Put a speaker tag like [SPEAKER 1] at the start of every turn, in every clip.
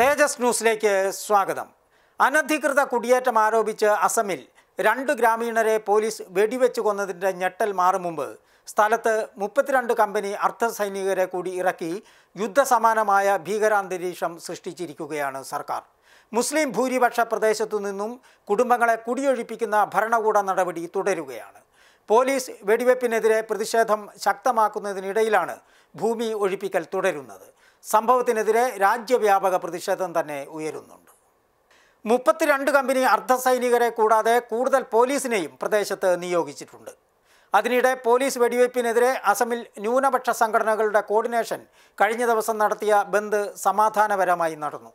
[SPEAKER 1] തേജസ് ന്യൂസിലേക്ക് സ്വാഗതം അനധികൃത കുടിയേറ്റം ആരോപിച്ച് അസമിൽ രണ്ട് ഗ്രാമീണരെ പോലീസ് വെടിവെച്ച് കൊന്നതിൻ്റെ ഞെട്ടൽ മാറും മുമ്പ് സ്ഥലത്ത് മുപ്പത്തിരണ്ട് കമ്പനി അർദ്ധസൈനികരെ കൂടി ഇറക്കി യുദ്ധസമാനമായ ഭീകരാന്തരീക്ഷം സൃഷ്ടിച്ചിരിക്കുകയാണ് സർക്കാർ മുസ്ലിം ഭൂരിപക്ഷ പ്രദേശത്തു നിന്നും കുടുംബങ്ങളെ കുടിയൊഴിപ്പിക്കുന്ന ഭരണകൂട നടപടി തുടരുകയാണ് പോലീസ് വെടിവെപ്പിനെതിരെ പ്രതിഷേധം ശക്തമാക്കുന്നതിനിടയിലാണ് ഭൂമി ഒഴിപ്പിക്കൽ തുടരുന്നത് സംഭവത്തിനെതിരെ രാജ്യവ്യാപക പ്രതിഷേധം തന്നെ ഉയരുന്നുണ്ട് മുപ്പത്തിരണ്ട് കമ്പനി അർദ്ധസൈനികരെ കൂടാതെ കൂടുതൽ പോലീസിനെയും പ്രദേശത്ത് നിയോഗിച്ചിട്ടുണ്ട് അതിനിടെ പോലീസ് വെടിവയ്പ്പിനെതിരെ അസമിൽ ന്യൂനപക്ഷ സംഘടനകളുടെ കോർഡിനേഷൻ കഴിഞ്ഞ ദിവസം നടത്തിയ ബന്ദ് സമാധാനപരമായി നടന്നു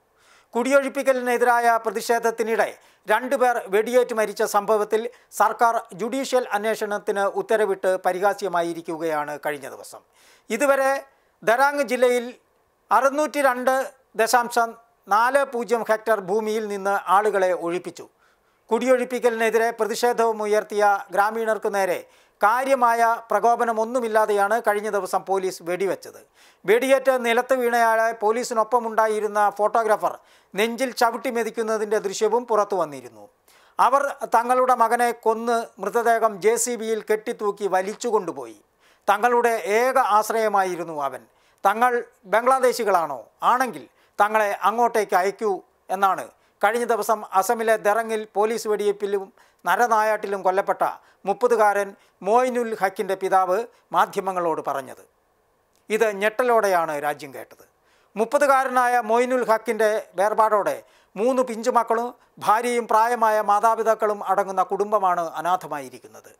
[SPEAKER 1] കുടിയൊഴിപ്പിക്കലിനെതിരായ പ്രതിഷേധത്തിനിടെ രണ്ടുപേർ വെടിയേറ്റ് മരിച്ച സംഭവത്തിൽ സർക്കാർ ജുഡീഷ്യൽ അന്വേഷണത്തിന് ഉത്തരവിട്ട് പരിഹാസ്യമായിരിക്കുകയാണ് കഴിഞ്ഞ ദിവസം ഇതുവരെ ദരാങ് ജില്ലയിൽ അറുന്നൂറ്റി രണ്ട് ദശാംശം നാല് പൂജ്യം ഹെക്ടർ ഭൂമിയിൽ നിന്ന് ആളുകളെ ഒഴിപ്പിച്ചു കുടിയൊഴിപ്പിക്കലിനെതിരെ പ്രതിഷേധവും ഉയർത്തിയ ഗ്രാമീണർക്കു നേരെ കാര്യമായ പ്രകോപനമൊന്നുമില്ലാതെയാണ് കഴിഞ്ഞ ദിവസം പോലീസ് വെടിവെച്ചത് വെടിയേറ്റ് നിലത്ത് വീണയാളെ പോലീസിനൊപ്പമുണ്ടായിരുന്ന ഫോട്ടോഗ്രാഫർ നെഞ്ചിൽ ചവിട്ടി മെതിക്കുന്നതിൻ്റെ ദൃശ്യവും പുറത്തു വന്നിരുന്നു അവർ തങ്ങളുടെ മകനെ കൊന്ന് മൃതദേഹം ജെ സി ബിയിൽ കെട്ടിത്തൂക്കി വലിച്ചുകൊണ്ടുപോയി തങ്ങളുടെ ഏക ആശ്രയമായിരുന്നു അവൻ തങ്ങൾ ബംഗ്ലാദേശികളാണോ ആണെങ്കിൽ തങ്ങളെ അങ്ങോട്ടേക്ക് അയക്കൂ എന്നാണ് കഴിഞ്ഞ ദിവസം അസമിലെ ദറങ്ങിൽ പോലീസ് വെടിയേപ്പിലും നരനായാട്ടിലും കൊല്ലപ്പെട്ട മുപ്പതുകാരൻ മോയിനുൽ ഹക്കിൻ്റെ പിതാവ് മാധ്യമങ്ങളോട് പറഞ്ഞത് ഇത് ഞെട്ടലോടെയാണ് രാജ്യം കേട്ടത് മുപ്പതുകാരനായ മൊയ്നുൽ ഹക്കിൻ്റെ വേർപാടോടെ മൂന്ന് പിഞ്ചുമക്കളും ഭാര്യയും പ്രായമായ മാതാപിതാക്കളും അടങ്ങുന്ന കുടുംബമാണ് അനാഥമായിരിക്കുന്നത്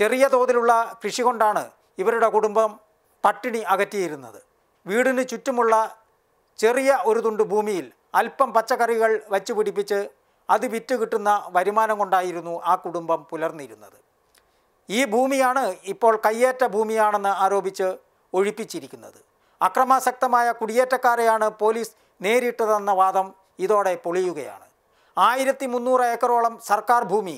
[SPEAKER 1] ചെറിയ തോതിലുള്ള കൃഷി കൊണ്ടാണ് ഇവരുടെ കുടുംബം പട്ടിണി അകറ്റിയിരുന്നത് വീടിന് ചുറ്റുമുള്ള ചെറിയ ഒരു തുണ്ട് ഭൂമിയിൽ അല്പം പച്ചക്കറികൾ വച്ചു പിടിപ്പിച്ച് അത് വിറ്റുകിട്ടുന്ന വരുമാനം കൊണ്ടായിരുന്നു ആ കുടുംബം പുലർന്നിരുന്നത് ഈ ഭൂമിയാണ് ഇപ്പോൾ കയ്യേറ്റ ഭൂമിയാണെന്ന് ആരോപിച്ച് ഒഴിപ്പിച്ചിരിക്കുന്നത് അക്രമാസക്തമായ കുടിയേറ്റക്കാരെയാണ് പോലീസ് നേരിട്ടതെന്ന വാദം ഇതോടെ പൊളിയുകയാണ് ആയിരത്തി മുന്നൂറ് ഏക്കറോളം സർക്കാർ ഭൂമി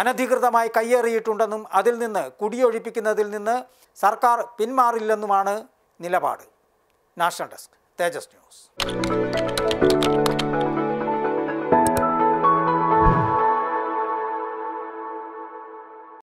[SPEAKER 1] അനധികൃതമായി കയ്യേറിയിട്ടുണ്ടെന്നും അതിൽ നിന്ന് കുടിയൊഴിപ്പിക്കുന്നതിൽ നിന്ന് സർക്കാർ പിന്മാറില്ലെന്നുമാണ് നിലപാട് National Desk, Tejas News.